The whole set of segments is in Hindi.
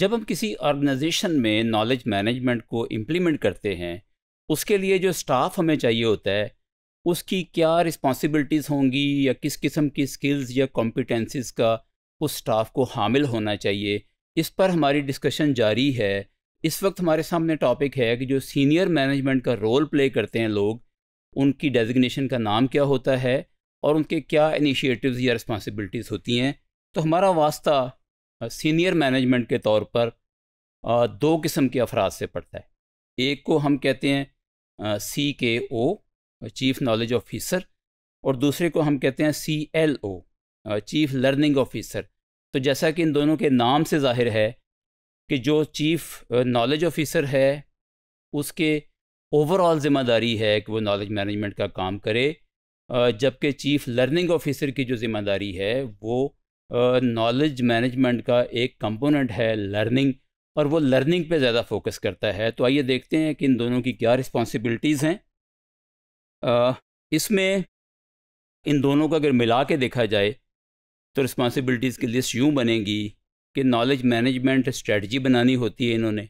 जब हम किसी ऑर्गेनाइजेशन में नॉलेज मैनेजमेंट को इम्प्लीमेंट करते हैं उसके लिए जो स्टाफ हमें चाहिए होता है उसकी क्या रिस्पॉन्सिबिलिटीज़ होंगी या किस किस्म की स्किल्स या कॉम्पिटेंसीज का उस स्टाफ को हामिल होना चाहिए इस पर हमारी डिस्कशन जारी है इस वक्त हमारे सामने टॉपिक है कि जो सीनियर मैनेजमेंट का रोल प्ले करते हैं लोग उनकी डेजिग्नेशन का नाम क्या होता है और उनके क्या इनिशिएटिव्स या रिस्पॉन्सिबिलिटीज़ होती हैं तो हमारा वास्ता सीनियर मैनेजमेंट के तौर पर दो किस्म के अफराद से पड़ता है एक को हम कहते हैं सी के ओ चीफ नॉलेज ऑफिसर और दूसरे को हम कहते हैं C L O chief learning officer तो जैसा कि इन दोनों के नाम से जाहिर है कि जो चीफ नॉलेज ऑफिसर है उसके ओवरऑल ज़िम्मेदारी है कि वो नॉलेज मैनेजमेंट का काम करे जबकि चीफ लर्निंग ऑफिसर की जो ज़िम्मेदारी है वो नॉलेज मैनेजमेंट का एक कंपोनेंट है लर्निंग और वो लर्निंग पे ज़्यादा फोकस करता है तो आइए देखते हैं कि इन दोनों की क्या रिस्पॉन्सिबिलिटीज़ हैं इसमें इन दोनों को अगर मिला के देखा जाए तो रिस्पॉन्सिबिलिटीज़ की लिस्ट यूँ बनेगी कि नॉलेज मैनेजमेंट स्ट्रेटजी बनानी होती है इन्होंने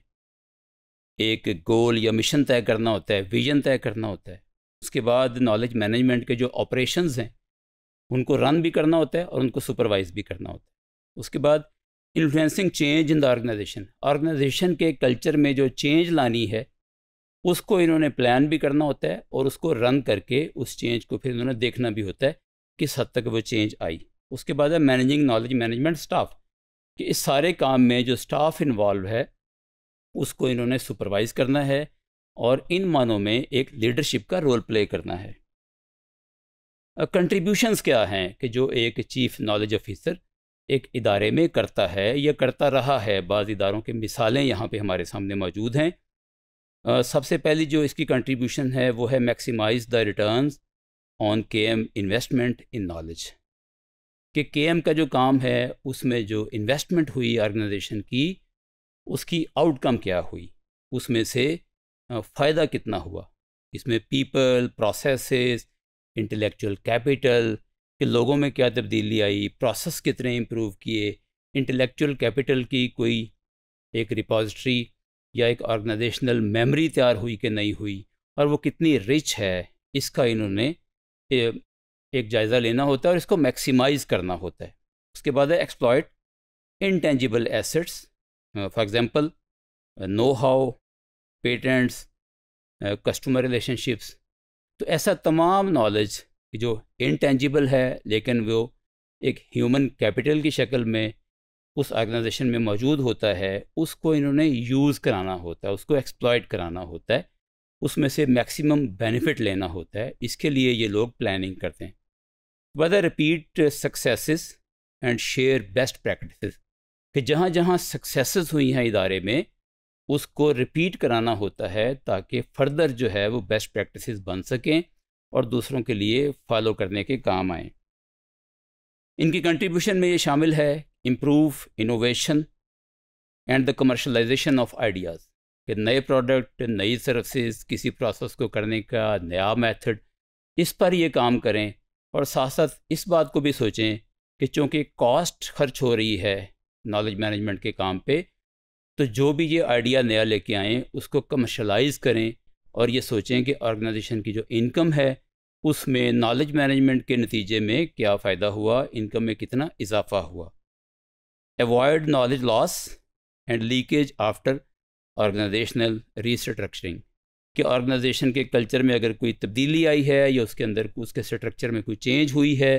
एक गोल या मिशन तय करना होता है विजन तय करना होता है उसके बाद नॉलेज मैनेजमेंट के जो ऑपरेशंस हैं उनको रन भी करना होता है और उनको सुपरवाइज भी करना होता है उसके बाद influencing change in the organisation organisation के कल्चर में जो चेंज लानी है उसको इन्होंने प्लान भी करना होता है और उसको रन करके उस चेंज को फिर इन्होंने देखना भी होता है किस हद तक वो चेंज आई उसके बाद है मैनेजिंग नॉलेज मैनेजमेंट स्टाफ कि इस सारे काम में जो स्टाफ इन्वॉल्व है उसको इन्होंने सुपरवाइज़ करना है और इन मानों में एक लीडरशिप का रोल प्ले करना है कंट्रीब्यूशंस क्या हैं कि जो एक चीफ नॉलेज ऑफिसर एक इदारे में करता है या करता रहा है बाज़ इदारों के मिसालें यहाँ पे हमारे सामने मौजूद हैं सबसे पहली जो इसकी कंट्रीब्यूशन है वो है maximise the return on K M investment in knowledge कि के एम का जो काम है उसमें जो इन्वेस्टमेंट हुई ऑर्गेनाइजेशन की उसकी आउटकम क्या हुई उसमें से फ़ायदा कितना हुआ इसमें पीपल प्रोसेसेस इंटेलेक्चुअल कैपिटल कि लोगों में क्या तब्दीली आई प्रोसेस कितने इम्प्रूव किए इंटेलेक्चुअल कैपिटल की कोई एक रिपोजिट्री या एक ऑर्गेनाइजेशनल मेमोरी तैयार हुई कि नहीं हुई और वो कितनी रिच है इसका इन्होंने एक जायज़ा लेना होता है और इसको मैक्सिमाइज करना होता है उसके बाद है exploit intangible assets for example know how patents customer relationships तो ऐसा तमाम नॉलेज जो इनटेंजिबल है लेकिन वो एक ह्यूमन कैपिटल की शक्ल में उस ऑर्गेनाइजेशन में मौजूद होता है उसको इन्होंने यूज़ कराना होता है उसको एक्सप्लॉयट कराना होता है उसमें से मैक्सिमम बेनिफिट लेना होता है इसके लिए ये लोग प्लानिंग करते हैं whether repeat successes and share best practices कि जहाँ जहाँ सक्सेसेस हुई हैं इदारे में उसको रिपीट कराना होता है ताकि फर्दर जो है वो बेस्ट प्रैक्टिसेस बन सकें और दूसरों के लिए फॉलो करने के काम आएँ इनकी कंट्रीब्यूशन में ये शामिल है improve innovation and the commercialisation of ideas कि नए प्रोडक्ट नई सर्विसेज किसी प्रोसेस को करने का नया मेथड इस पर ये काम करें और साथ साथ इस बात को भी सोचें कि चूँकि कॉस्ट खर्च हो रही है नॉलेज मैनेजमेंट के काम पे तो जो भी ये आइडिया नया लेके आएँ उसको कमर्शलाइज करें और ये सोचें कि ऑर्गेनाइजेशन की जो इनकम है उसमें नॉलेज मैनेजमेंट के नतीजे में क्या फ़ायदा हुआ इनकम में कितना इजाफा हुआ avoid knowledge loss and leakage after organisational restructuring कि ऑर्गेनाइजेशन के कल्चर में अगर कोई तब्दीली आई है या उसके अंदर उसके स्ट्रक्चर में कोई चेंज हुई है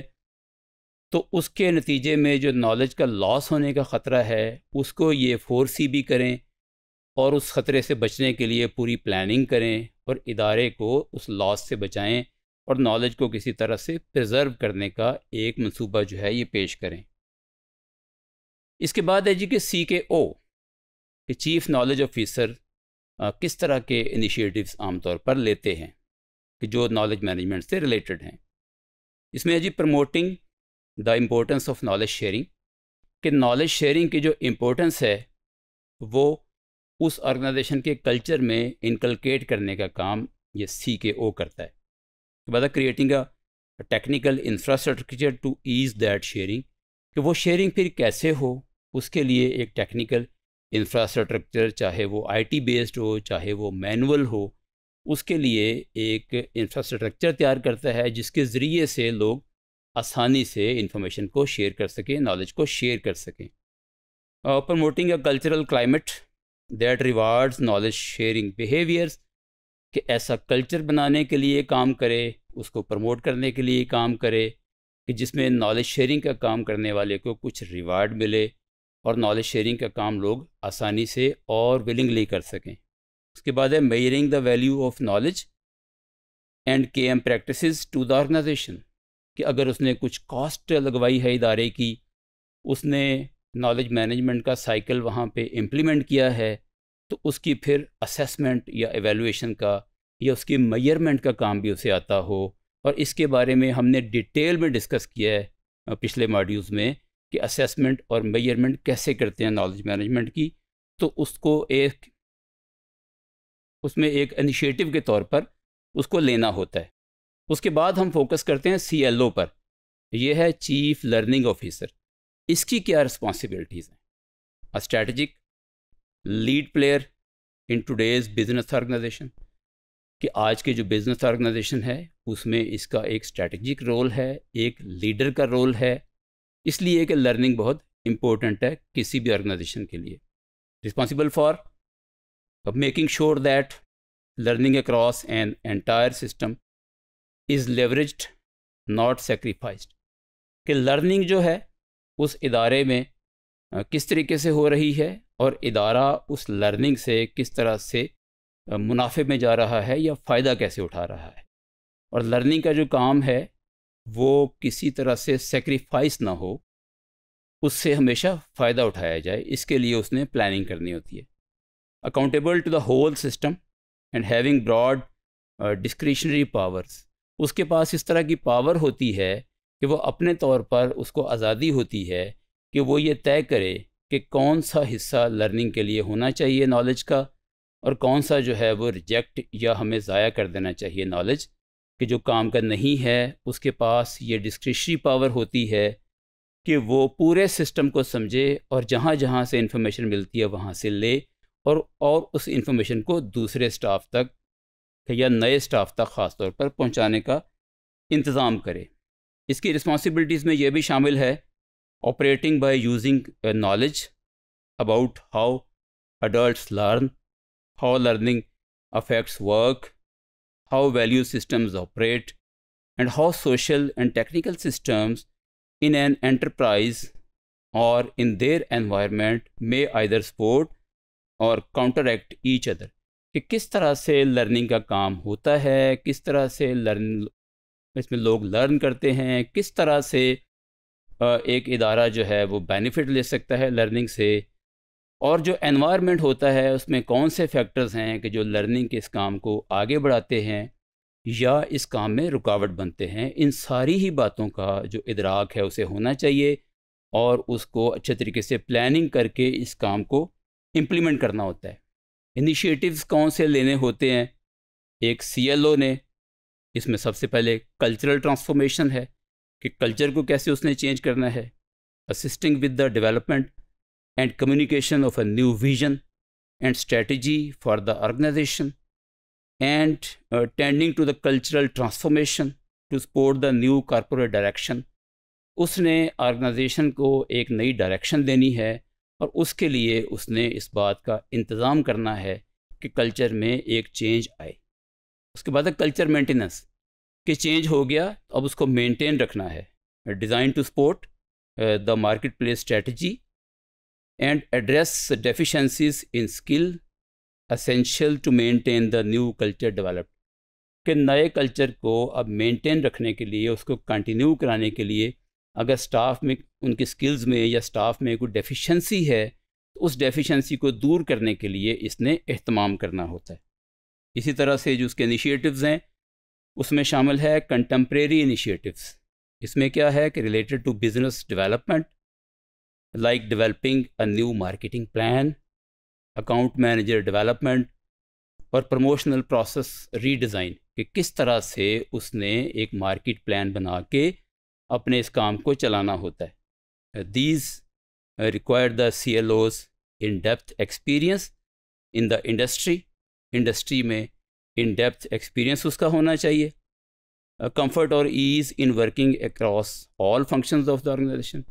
तो उसके नतीजे में जो नॉलेज का लॉस होने का ख़तरा है उसको ये सी भी करें और उस ख़तरे से बचने के लिए पूरी प्लानिंग करें और इदारे को उस लॉस से बचाएं और नॉलेज को किसी तरह से प्रिजर्व करने का एक मंसूबा जो है ये पेश करें इसके बाद है जी कि सी के ओ कि चीफ नॉलेज ऑफिसर किस तरह के इनिशिएटिव्स आमतौर पर लेते हैं कि जो नॉलेज मैनेजमेंट से रिलेटेड हैं इसमें है जी promoting the importance of knowledge sharing कि नॉलेज शेयरिंग की जो इम्पोर्टेंस है वो उस ऑर्गेनाइजेशन के कल्चर में इनकलकेट करने का काम ये सी के ओ करता है बता creating a technical infrastructure to ease that sharing कि वो शेयरिंग फिर कैसे हो उसके लिए एक टेक्निकल इंफ्रास्ट्रक्चर चाहे वो आईटी बेस्ड हो चाहे वो मैनुअल हो उसके लिए एक इंफ्रास्ट्रक्चर तैयार करता है जिसके ज़रिए से लोग आसानी से इंफॉर्मेशन को शेयर कर सकें नॉलेज को शेयर कर सकें promoting a cultural climate that rewards knowledge sharing behaviours कि ऐसा कल्चर बनाने के लिए काम करे उसको प्रमोट करने के लिए काम करे कि जिसमें नॉलेज शेयरिंग का काम करने वाले को कुछ रिवार्ड मिले और नॉलेज शेयरिंग का काम लोग आसानी से और विलिंगली कर सकें उसके बाद है measuring the value of knowledge and K M practice to the organisation कि अगर उसने कुछ कॉस्ट लगवाई है इदारे की उसने नॉलेज मैनेजमेंट का साइकिल वहाँ पे इम्प्लीमेंट किया है तो उसकी फिर असेसमेंट या एवेलुएशन का या उसकी मैयरमेंट का काम भी उसे आता हो और इसके बारे में हमने डिटेल में डिस्कस किया है पिछले मॉड्यूल्स में कि असेसमेंट और मेजरमेंट कैसे करते हैं नॉलेज मैनेजमेंट की तो उसको एक उसमें एक इनिशिएटिव के तौर पर उसको लेना होता है उसके बाद हम फोकस करते हैं सी पर यह है चीफ लर्निंग ऑफिसर इसकी क्या रिस्पॉन्सिबिलिटीज़ हैं strategic lead player in today's business organisation कि आज के जो बिजनेस ऑर्गेनाइजेशन है उसमें इसका एक स्ट्रेटजिक रोल है एक लीडर का रोल है इसलिए कि लर्निंग बहुत इम्पोर्टेंट है किसी भी ऑर्गेनाइजेशन के लिए responsible for making sure that learning across an entire system is leverage not sacrifice कि लर्निंग जो है उस इदारे में किस तरीके से हो रही है और इदारा उस लर्निंग से किस तरह से मुनाफे में जा रहा है या फ़ायदा कैसे उठा रहा है और लर्निंग का जो काम है वो किसी तरह से सेक्रीफाइस ना हो उससे हमेशा फ़ायदा उठाया जाए इसके लिए उसने प्लानिंग करनी होती है accountable to the whole system and having broad discretionary powers उसके पास इस तरह की पावर होती है कि वो अपने तौर पर उसको आज़ादी होती है कि वो ये तय करे कि कौन सा हिस्सा लर्निंग के लिए होना चाहिए नॉलेज का और कौन सा जो है वो रिजेक्ट या हमें ज़ाया कर देना चाहिए नॉलेज कि जो काम का नहीं है उसके पास ये डिस्क्रिशरी पावर होती है कि वो पूरे सिस्टम को समझे और जहाँ जहाँ से इंफॉर्मेशन मिलती है वहाँ से ले और और उस इंफॉर्मेशन को दूसरे स्टाफ तक या नए स्टाफ तक ख़ास तौर पर पहुँचाने का इंतज़ाम करे इसकी रिस्पॉन्सिबिलिटीज़ में यह भी शामिल है operating by using knowledge about how adult learn how learning affects work how value systems operate and how social and technical systems in an enterprise और इन देर एनवायरमेंट मे आदर सपोर्ट और काउंटर एक्ट ईच अदर कि किस तरह से लर्निंग का काम होता है किस तरह से लर्न इसमें लोग लर्न करते हैं किस तरह से एक इदारा जो है वो बेनिफिट ले सकता है लर्निंग से और जो एनवायरनमेंट होता है उसमें कौन से फैक्टर्स हैं कि जो लर्निंग के इस काम को आगे बढ़ाते हैं या इस काम में रुकावट बनते हैं इन सारी ही बातों का जो इदराक है उसे होना चाहिए और उसको अच्छे तरीके से प्लानिंग करके इस काम को इम्प्लीमेंट करना होता है इनिशिएटिव्स कौन से लेने होते हैं एक सी ने इसमें सबसे पहले कल्चरल ट्रांसफॉर्मेशन है कि कल्चर को कैसे उसने चेंज करना है assisting with the development and communication of a new vision and strategy for the organisation and tending to the cultural transformation to support the new corporate direction उसने ऑर्गेनाइजेशन को एक नई डायरेक्शन देनी है और उसके लिए उसने इस बात का इंतज़ाम करना है कि कल्चर में एक चेंज आए उसके बाद है कल्चर मेंटेनेंस कि चेंज हो गया तो अब उसको मेंटेन रखना है design to support the market place strategy and address deficiencies in skill essential to maintain the new culture developed कि नए कल्चर को अब मेंटेन रखने के लिए उसको कंटिन्यू कराने के लिए अगर स्टाफ में उनके स्किल्स में या स्टाफ में कोई डेफिशिएंसी है तो उस डेफिशिएंसी को दूर करने के लिए इसने अहतमाम करना होता है इसी तरह से जो उसके इनिशिएटिव्स हैं उसमें शामिल है कंटम्प्रेरी इनिशिएटिव्स इसमें क्या है कि related to business development like developing a new marketing plan account manager development और प्रमोशनल प्रोसेस रीडिज़ाइन कि किस तरह से उसने एक मार्केट प्लान बना के अपने इस काम को चलाना होता है these require the C L Os in depth experience in the industry industry में इन डेप्थ एक्सपीरियंस उसका होना चाहिए कंफर्ट और ease in working across all functions of the organisation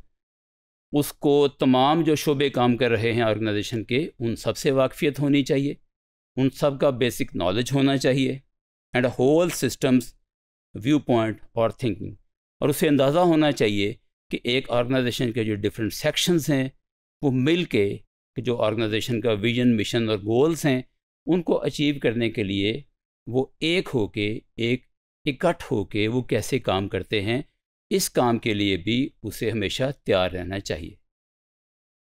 उसको तमाम जो शोबे काम कर रहे हैं ऑर्गेनाइजेशन के उन सब से वाकफियत होनी चाहिए उन सब का बेसिक नॉलेज होना चाहिए and whole systems view point और थिंकिंग और उसे अंदाज़ा होना चाहिए कि एक ऑर्गेनाइजेशन के जो डिफरेंट सेक्शंस हैं वो मिल के जो ऑर्गेनाइजेशन का विजन मिशन और गोल्स हैं उनको अचीव करने के लिए वो एक हो के एक इकट्ठ हो के वो कैसे काम करते हैं इस काम के लिए भी उसे हमेशा तैयार रहना चाहिए